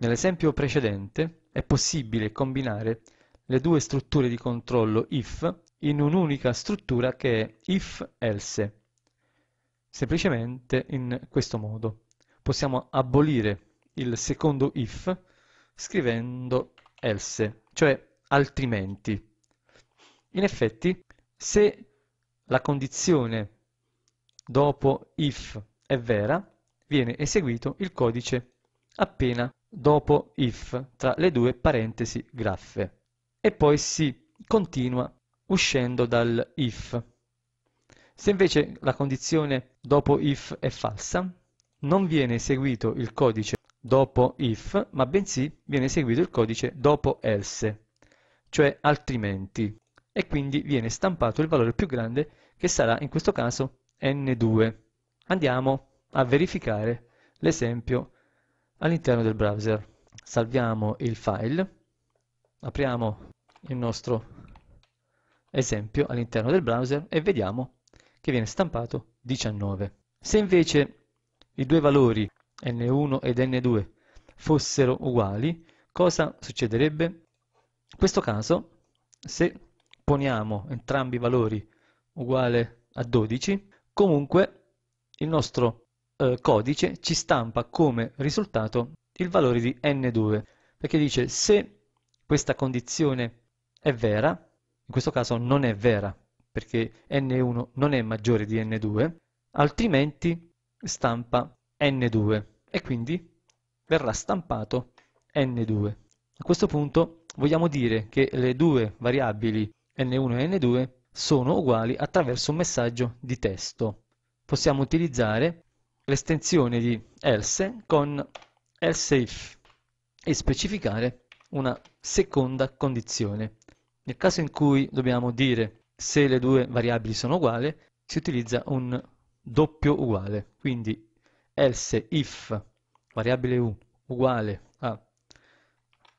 Nell'esempio precedente è possibile combinare le due strutture di controllo if in un'unica struttura che è if-else. Semplicemente in questo modo possiamo abolire il secondo if scrivendo else, cioè altrimenti. In effetti, se la condizione dopo if è vera, viene eseguito il codice appena dopo if tra le due parentesi graffe e poi si continua uscendo dal if. Se invece la condizione dopo if è falsa, non viene eseguito il codice dopo if, ma bensì viene eseguito il codice dopo else, cioè altrimenti, e quindi viene stampato il valore più grande che sarà in questo caso n2. Andiamo a verificare l'esempio All'interno del browser salviamo il file, apriamo il nostro esempio all'interno del browser e vediamo che viene stampato 19. Se invece i due valori n1 ed n2 fossero uguali, cosa succederebbe? In questo caso, se poniamo entrambi i valori uguale a 12, comunque il nostro eh, codice ci stampa come risultato il valore di n2, perché dice se questa condizione è vera, in questo caso non è vera, perché n1 non è maggiore di n2, altrimenti stampa n2 e quindi verrà stampato n2. A questo punto vogliamo dire che le due variabili n1 e n2 sono uguali attraverso un messaggio di testo. Possiamo utilizzare l'estensione di else con else if e specificare una seconda condizione. Nel caso in cui dobbiamo dire se le due variabili sono uguali, si utilizza un doppio uguale, quindi else if variabile 1 uguale a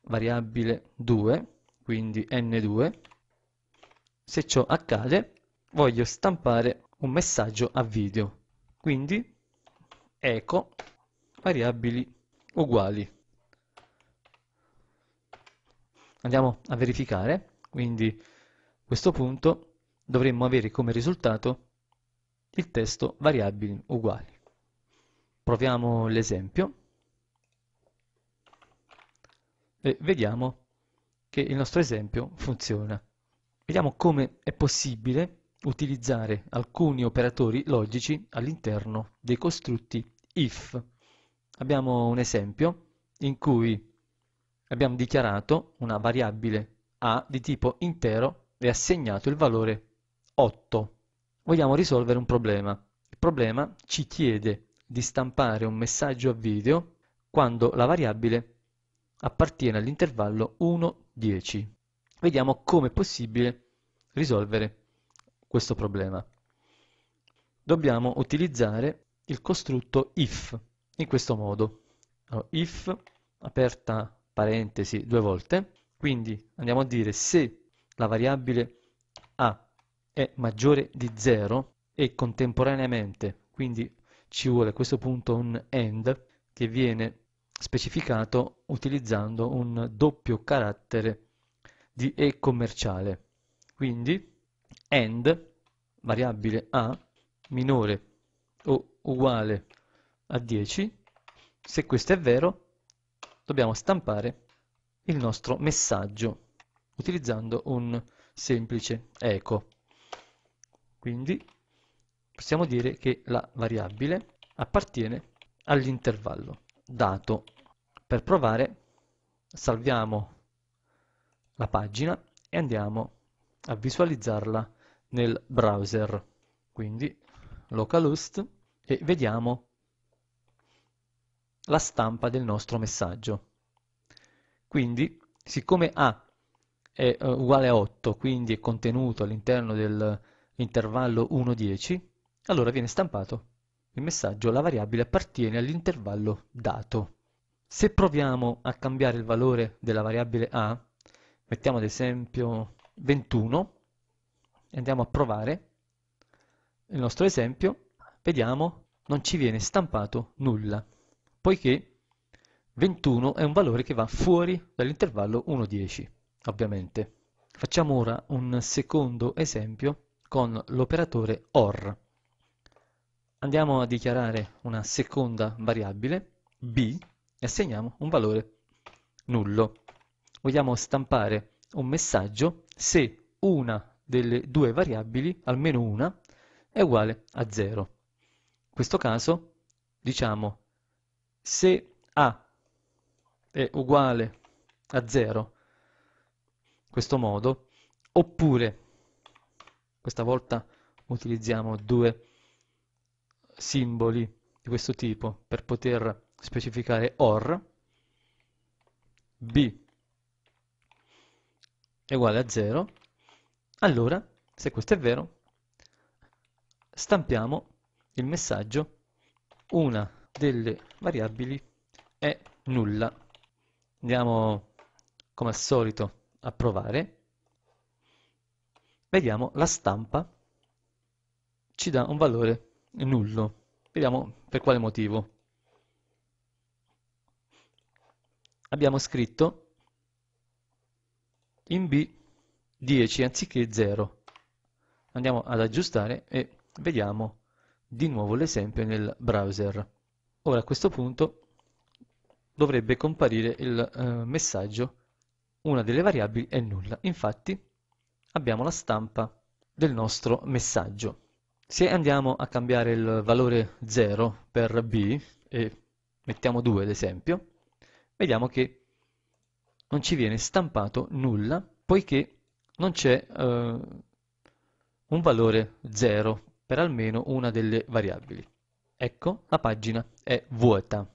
variabile 2, quindi n2. Se ciò accade, voglio stampare un messaggio a video. Quindi eco variabili uguali. Andiamo a verificare, quindi a questo punto dovremmo avere come risultato il testo variabili uguali. Proviamo l'esempio e vediamo che il nostro esempio funziona. Vediamo come è possibile utilizzare alcuni operatori logici all'interno dei costrutti if. Abbiamo un esempio in cui abbiamo dichiarato una variabile a di tipo intero e assegnato il valore 8. Vogliamo risolvere un problema. Il problema ci chiede di stampare un messaggio a video quando la variabile appartiene all'intervallo 1-10. Vediamo come è possibile risolvere questo problema. Dobbiamo utilizzare il costrutto if in questo modo. Allora, if, aperta parentesi due volte, quindi andiamo a dire se la variabile a è maggiore di 0 e contemporaneamente, quindi ci vuole a questo punto un AND che viene specificato utilizzando un doppio carattere di E commerciale. Quindi and variabile a minore o uguale a 10, se questo è vero dobbiamo stampare il nostro messaggio utilizzando un semplice eco. Quindi possiamo dire che la variabile appartiene all'intervallo dato. Per provare salviamo la pagina e andiamo a visualizzarla nel browser. Quindi localhost e vediamo la stampa del nostro messaggio. Quindi, siccome A è eh, uguale a 8, quindi è contenuto all'interno dell'intervallo 1-10, allora viene stampato il messaggio la variabile appartiene all'intervallo dato. Se proviamo a cambiare il valore della variabile A, mettiamo ad esempio 21, andiamo a provare il nostro esempio, vediamo non ci viene stampato nulla, poiché 21 è un valore che va fuori dall'intervallo 1,10, ovviamente. Facciamo ora un secondo esempio con l'operatore OR. Andiamo a dichiarare una seconda variabile, B, e assegniamo un valore nullo. Vogliamo stampare un messaggio se una delle due variabili, almeno una, è uguale a 0. In questo caso diciamo se A è uguale a 0, in questo modo, oppure, questa volta utilizziamo due simboli di questo tipo per poter specificare OR, B è uguale a 0, allora, se questo è vero, stampiamo il messaggio una delle variabili è nulla. Andiamo come al solito a provare. Vediamo la stampa ci dà un valore nullo. Vediamo per quale motivo. Abbiamo scritto in B 10 anziché 0. Andiamo ad aggiustare e vediamo di nuovo l'esempio nel browser. Ora a questo punto dovrebbe comparire il eh, messaggio una delle variabili è nulla. Infatti abbiamo la stampa del nostro messaggio. Se andiamo a cambiare il valore 0 per b e mettiamo 2 ad esempio, vediamo che non ci viene stampato nulla poiché non c'è eh, un valore 0 per almeno una delle variabili. Ecco, la pagina è vuota.